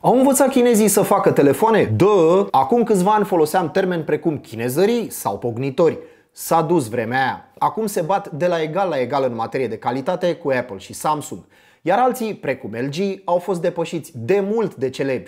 Au învățat chinezii să facă telefoane? Dă! Acum câțiva ani foloseam termeni precum chinezării sau pognitori. S-a dus vremea aia. Acum se bat de la egal la egal în materie de calitate cu Apple și Samsung. Iar alții, precum LG, au fost depășiți de mult de cele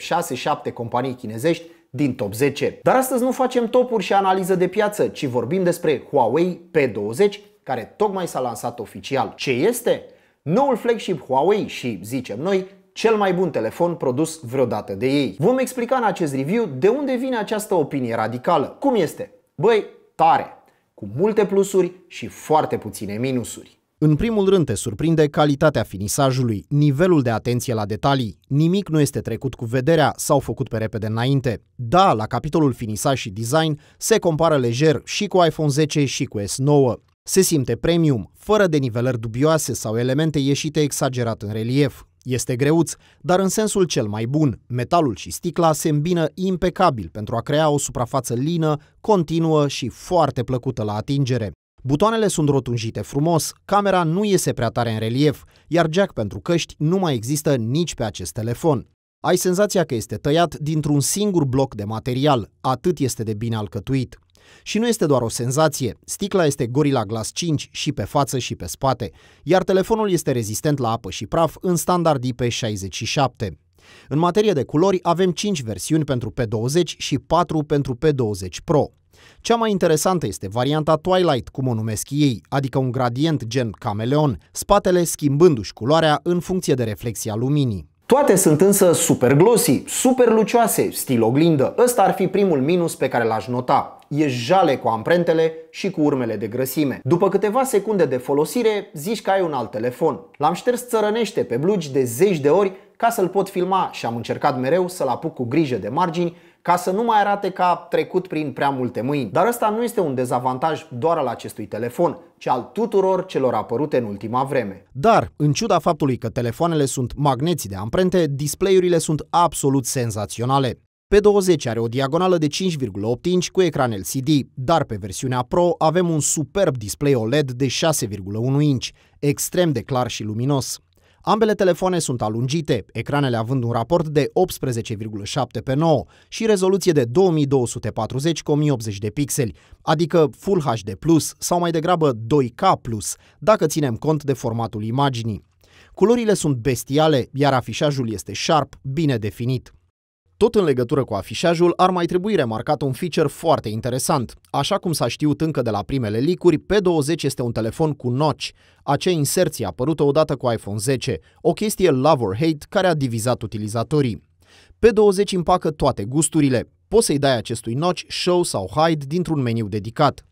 6-7 companii chinezești din top 10. Dar astăzi nu facem topuri și analiză de piață, ci vorbim despre Huawei P20, care tocmai s-a lansat oficial. Ce este? Noul flagship Huawei și, zicem noi, cel mai bun telefon produs vreodată de ei. Vom explica în acest review de unde vine această opinie radicală. Cum este? Băi, tare! Cu multe plusuri și foarte puține minusuri. În primul rând te surprinde calitatea finisajului, nivelul de atenție la detalii. Nimic nu este trecut cu vederea sau făcut pe repede înainte. Da, la capitolul finisaj și design se compară lejer și cu iPhone 10 și cu S9. Se simte premium, fără de nivelări dubioase sau elemente ieșite exagerat în relief. Este greuț, dar în sensul cel mai bun, metalul și sticla se îmbină impecabil pentru a crea o suprafață lină, continuă și foarte plăcută la atingere. Butoanele sunt rotunjite frumos, camera nu iese prea tare în relief, iar jack pentru căști nu mai există nici pe acest telefon. Ai senzația că este tăiat dintr-un singur bloc de material, atât este de bine alcătuit. Și nu este doar o senzație, sticla este Gorilla Glass 5 și pe față și pe spate, iar telefonul este rezistent la apă și praf în standard IP67. În materie de culori avem 5 versiuni pentru P20 și 4 pentru P20 Pro. Cea mai interesantă este varianta Twilight, cum o numesc ei, adică un gradient gen cameleon, spatele schimbându-și culoarea în funcție de reflexia luminii. Toate sunt însă super glossy, super lucioase, stil oglindă. Ăsta ar fi primul minus pe care l-aș nota. E jale cu amprentele și cu urmele de grăsime. După câteva secunde de folosire, zici că ai un alt telefon. L-am șters țărănește pe blugi de zeci de ori ca să-l pot filma și am încercat mereu să-l apuc cu grijă de margini ca să nu mai arate că a trecut prin prea multe mâini. Dar asta nu este un dezavantaj doar al acestui telefon, ci al tuturor celor apărute în ultima vreme. Dar, în ciuda faptului că telefoanele sunt magneți de amprente, display-urile sunt absolut senzaționale. P20 are o diagonală de 5,8 inch cu ecran LCD, dar pe versiunea Pro avem un superb display OLED de 6,1 inch, extrem de clar și luminos. Ambele telefoane sunt alungite, ecranele având un raport de 18,7 pe 9 și rezoluție de 2240 x 1080 de pixeli, adică Full HD+, sau mai degrabă 2K+, dacă ținem cont de formatul imaginii. Culorile sunt bestiale, iar afișajul este sharp, bine definit. Tot în legătură cu afișajul, ar mai trebui remarcat un feature foarte interesant. Așa cum s-a știut încă de la primele licuri, P20 este un telefon cu notch, acea inserție apărută odată cu iPhone 10, o chestie love or hate care a divizat utilizatorii. P20 împacă toate gusturile. Poți să-i dai acestui notch show sau hide dintr-un meniu dedicat.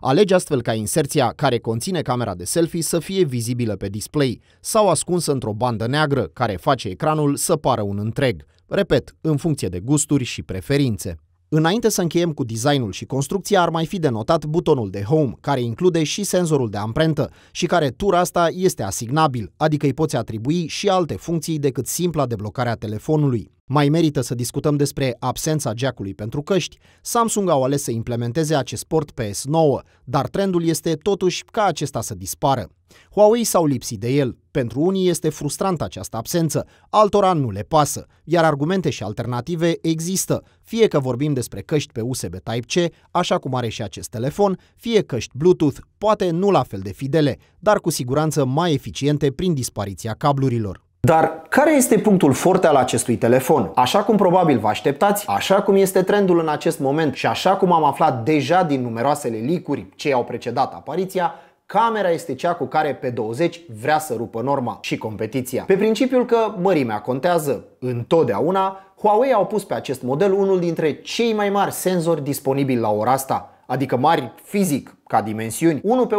Alegi astfel ca inserția care conține camera de selfie să fie vizibilă pe display sau ascunsă într-o bandă neagră care face ecranul să pară un întreg. Repet, în funcție de gusturi și preferințe. Înainte să încheiem cu designul și construcția, ar mai fi denotat butonul de Home, care include și senzorul de amprentă și care tura asta este asignabil, adică îi poți atribui și alte funcții decât simpla deblocarea telefonului. Mai merită să discutăm despre absența jack-ului pentru căști. Samsung au ales să implementeze acest port pe s 9 dar trendul este totuși ca acesta să dispară. Huawei s-au lipsit de el, pentru unii este frustrantă această absență, altora nu le pasă, iar argumente și alternative există, fie că vorbim despre căști pe USB Type-C, așa cum are și acest telefon, fie căști Bluetooth, poate nu la fel de fidele, dar cu siguranță mai eficiente prin dispariția cablurilor. Dar care este punctul forte al acestui telefon? Așa cum probabil vă așteptați, așa cum este trendul în acest moment și așa cum am aflat deja din numeroasele licuri ce au precedat apariția, Camera este cea cu care pe 20 vrea să rupă norma și competiția. Pe principiul că mărimea contează întotdeauna, Huawei au pus pe acest model unul dintre cei mai mari senzori disponibili la ora asta, adică mari fizic ca dimensiuni, 1 pe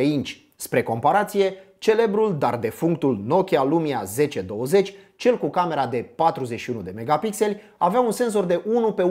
1,7 inch. Spre comparație, celebrul, dar defunctul Nokia Lumia 1020, cel cu camera de 41 de megapixeli, avea un senzor de 1 pe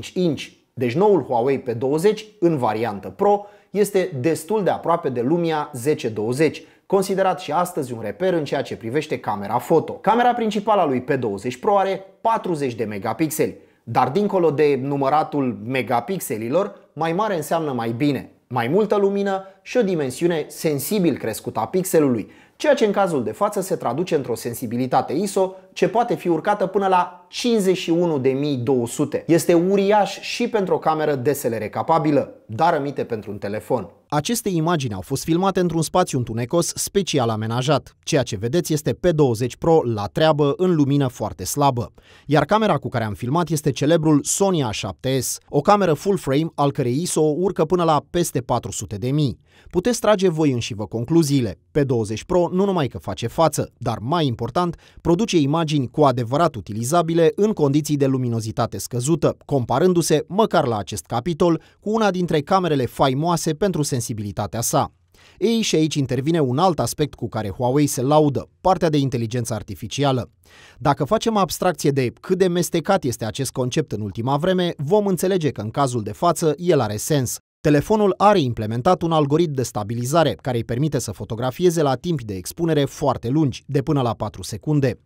1,5 inch. Deci noul Huawei P20 în variantă Pro este destul de aproape de Lumia 1020, considerat și astăzi un reper în ceea ce privește camera foto. Camera principală a lui P20 Pro are 40 de megapixeli, dar dincolo de număratul megapixelilor, mai mare înseamnă mai bine, mai multă lumină și o dimensiune sensibil crescută a pixelului, ceea ce în cazul de față se traduce într-o sensibilitate ISO ce poate fi urcată până la 51200. Este uriaș și pentru o cameră DSLR capabilă, dar rămite pentru un telefon. Aceste imagini au fost filmate într-un spațiu întunecos special amenajat. Ceea ce vedeți este P20 Pro la treabă în lumină foarte slabă. Iar camera cu care am filmat este celebrul Sony A7S, o cameră full frame al cărei ISO urcă până la peste 400 de mii. Puteți trage voi înși vă concluziile. P20 Pro nu numai că face față, dar mai important, produce imagini cu adevărat utilizabile în condiții de luminozitate scăzută, comparându-se măcar la acest capitol cu una dintre camerele faimoase pentru sensibilitate sensibilitatea sa. Ei, și aici intervine un alt aspect cu care Huawei se laudă, partea de inteligență artificială. Dacă facem abstracție de cât de mestecat este acest concept în ultima vreme, vom înțelege că în cazul de față el are sens. Telefonul are implementat un algoritm de stabilizare care îi permite să fotografieze la timp de expunere foarte lungi, de până la 4 secunde.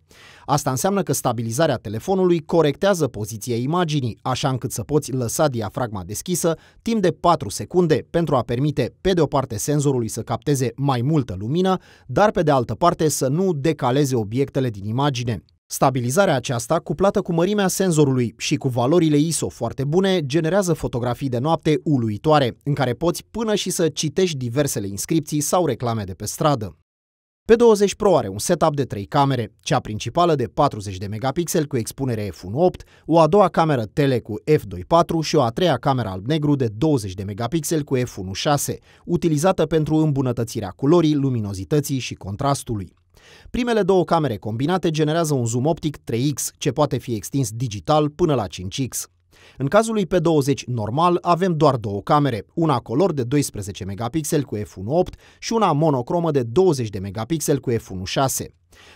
Asta înseamnă că stabilizarea telefonului corectează poziția imaginii, așa încât să poți lăsa diafragma deschisă timp de 4 secunde pentru a permite, pe de o parte, senzorului să capteze mai multă lumină, dar pe de altă parte să nu decaleze obiectele din imagine. Stabilizarea aceasta, cuplată cu mărimea senzorului și cu valorile ISO foarte bune, generează fotografii de noapte uluitoare, în care poți până și să citești diversele inscripții sau reclame de pe stradă. P20 Pro are un setup de 3 camere, cea principală de 40 de megapixel cu expunere f1.8, o a doua cameră tele cu f2.4 și o a treia cameră alb-negru de 20 de megapixel cu f1.6, utilizată pentru îmbunătățirea culorii, luminozității și contrastului. Primele două camere combinate generează un zoom optic 3X, ce poate fi extins digital până la 5X. În cazul lui P20 normal avem doar două camere, una color de 12 megapixel cu f1.8 și una monocromă de 20 de megapixel cu f1.6.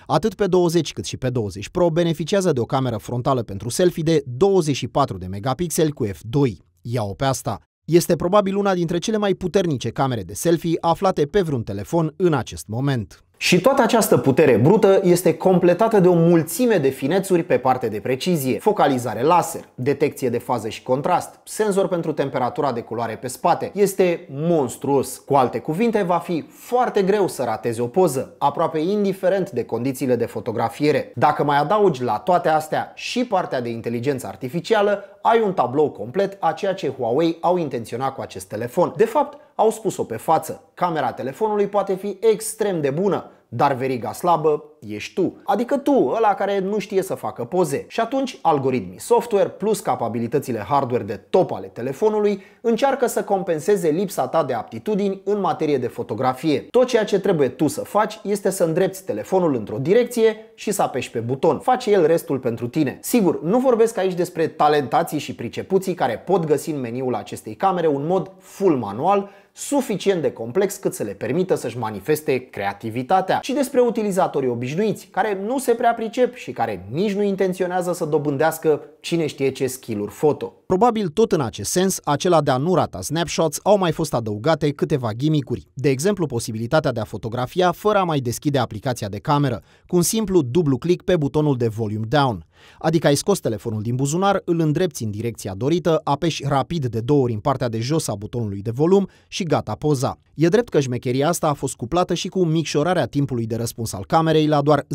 Atât P20 cât și P20 Pro beneficiază de o cameră frontală pentru selfie de 24 de megapixel cu f2. Ia-o pe asta! Este probabil una dintre cele mai puternice camere de selfie aflate pe vreun telefon în acest moment. Și toată această putere brută este completată de o mulțime de finețuri pe parte de precizie, focalizare laser, detecție de fază și contrast, senzor pentru temperatura de culoare pe spate. Este monstruos. Cu alte cuvinte, va fi foarte greu să ratezi o poză, aproape indiferent de condițiile de fotografiere. Dacă mai adaugi la toate astea și partea de inteligență artificială, ai un tablou complet a ceea ce Huawei au intenționat cu acest telefon. De fapt, au spus-o pe față. Camera telefonului poate fi extrem de bună, dar veriga slabă ești tu. Adică tu, ăla care nu știe să facă poze. Și atunci, algoritmii software plus capabilitățile hardware de top ale telefonului încearcă să compenseze lipsa ta de aptitudini în materie de fotografie. Tot ceea ce trebuie tu să faci este să îndrepti telefonul într-o direcție și să apeși pe buton. Face el restul pentru tine. Sigur, nu vorbesc aici despre talentații și pricepuții care pot găsi în meniul acestei camere un mod full manual suficient de complex cât să le permită să-și manifeste creativitatea, ci despre utilizatorii obișnuiți, care nu se prea pricep și care nici nu intenționează să dobândească cine știe ce skill-uri foto. Probabil tot în acest sens, acela de a nu rata snapshots au mai fost adăugate câteva gimicuri, de exemplu posibilitatea de a fotografia fără a mai deschide aplicația de cameră, cu un simplu dublu clic pe butonul de volume down. Adică ai scos telefonul din buzunar, îl îndrepti în direcția dorită, apeși rapid de două ori în partea de jos a butonului de volum și gata poza. E drept că șmecheria asta a fost cuplată și cu micșorarea timpului de răspuns al camerei la doar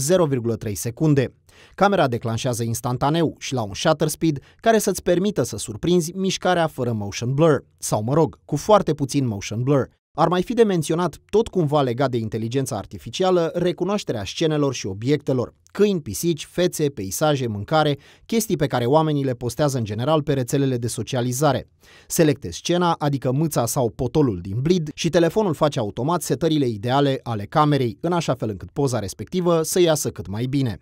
0,3 secunde. Camera declanșează instantaneu și la un shutter speed care să-ți permită să surprinzi mișcarea fără motion blur, sau mă rog, cu foarte puțin motion blur. Ar mai fi de menționat, tot cumva legat de inteligența artificială, recunoașterea scenelor și obiectelor, câini, pisici, fețe, peisaje, mâncare, chestii pe care oamenii le postează în general pe rețelele de socializare. Selectezi scena, adică mâța sau potolul din blid și telefonul face automat setările ideale ale camerei, în așa fel încât poza respectivă să iasă cât mai bine.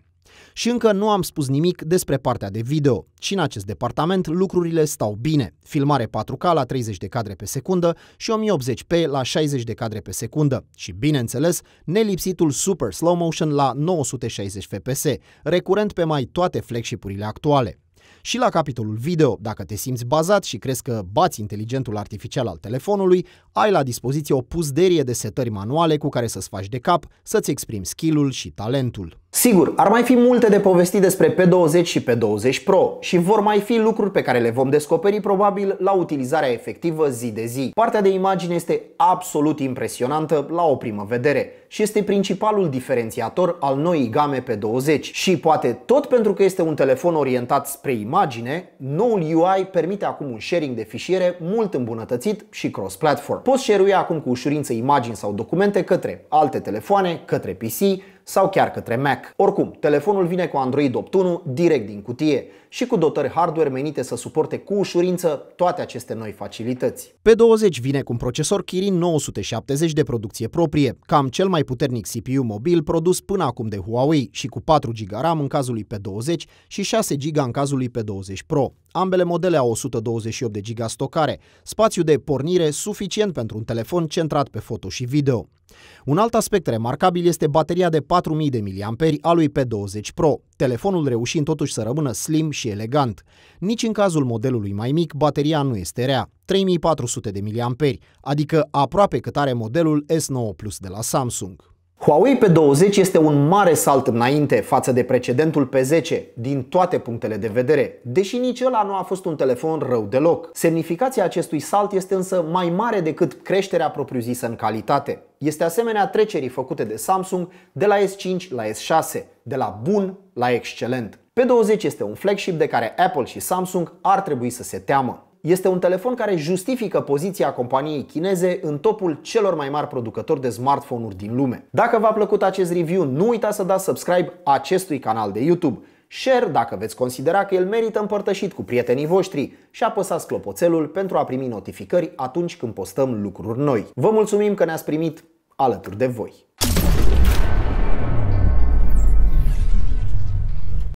Și încă nu am spus nimic despre partea de video. Și în acest departament lucrurile stau bine. Filmare 4K la 30 de cadre pe secundă și 1080p la 60 de cadre pe secundă. Și bineînțeles, nelipsitul super slow motion la 960 fps, recurent pe mai toate flagship-urile actuale. Și la capitolul video, dacă te simți bazat și crezi că bați inteligentul artificial al telefonului, ai la dispoziție o puzderie de setări manuale cu care să-ți faci de cap, să-ți exprimi skill-ul și talentul. Sigur, ar mai fi multe de povestit despre P20 și P20 Pro și vor mai fi lucruri pe care le vom descoperi probabil la utilizarea efectivă zi de zi. Partea de imagine este absolut impresionantă la o primă vedere și este principalul diferențiator al noii game P20 și poate tot pentru că este un telefon orientat spre imagine, noul UI permite acum un sharing de fișiere mult îmbunătățit și cross-platform. Poți share acum cu ușurință imagini sau documente către alte telefoane, către PC, sau chiar către Mac. Oricum, telefonul vine cu Android 8.1 direct din cutie și cu dotări hardware menite să suporte cu ușurință toate aceste noi facilități. p 20 vine cu un procesor Kirin 970 de producție proprie, cam cel mai puternic CPU mobil produs până acum de Huawei și cu 4 GB RAM în cazul lui P20 și 6 GB în cazul lui P20 Pro. Ambele modele au 128 de giga stocare, spațiu de pornire suficient pentru un telefon centrat pe foto și video. Un alt aspect remarcabil este bateria de 4000 de mAh a lui P20 Pro, telefonul reușind totuși să rămână slim și elegant. Nici în cazul modelului mai mic, bateria nu este rea, 3400 de mAh, adică aproape cât are modelul S9 Plus de la Samsung. Huawei P20 este un mare salt înainte față de precedentul P10 din toate punctele de vedere, deși nici ăla nu a fost un telefon rău deloc. Semnificația acestui salt este însă mai mare decât creșterea propriu-zisă în calitate. Este asemenea trecerii făcute de Samsung de la S5 la S6, de la bun la excelent. P20 este un flagship de care Apple și Samsung ar trebui să se teamă este un telefon care justifică poziția companiei chineze în topul celor mai mari producători de smartphone-uri din lume. Dacă v-a plăcut acest review, nu uita să dați subscribe acestui canal de YouTube, share dacă veți considera că el merită împărtășit cu prietenii voștri și apăsați clopoțelul pentru a primi notificări atunci când postăm lucruri noi. Vă mulțumim că ne-ați primit alături de voi!